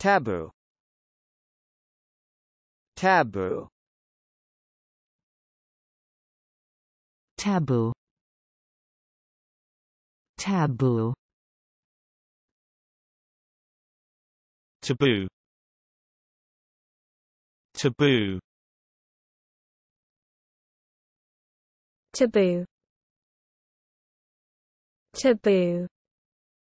taboo taboo taboo taboo taboo taboo taboo taboo